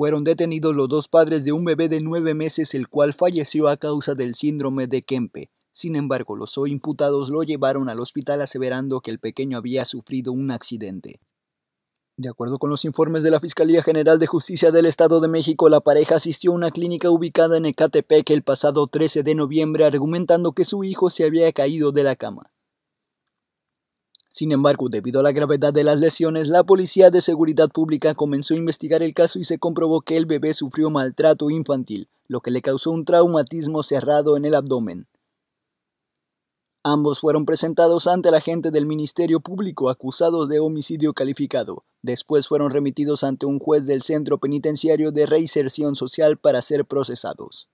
fueron detenidos los dos padres de un bebé de nueve meses el cual falleció a causa del síndrome de Kempe. Sin embargo, los hoy imputados lo llevaron al hospital aseverando que el pequeño había sufrido un accidente. De acuerdo con los informes de la Fiscalía General de Justicia del Estado de México, la pareja asistió a una clínica ubicada en Ecatepec el pasado 13 de noviembre argumentando que su hijo se había caído de la cama. Sin embargo, debido a la gravedad de las lesiones, la Policía de Seguridad Pública comenzó a investigar el caso y se comprobó que el bebé sufrió maltrato infantil, lo que le causó un traumatismo cerrado en el abdomen. Ambos fueron presentados ante la gente del Ministerio Público acusados de homicidio calificado. Después fueron remitidos ante un juez del Centro Penitenciario de Reinserción Social para ser procesados.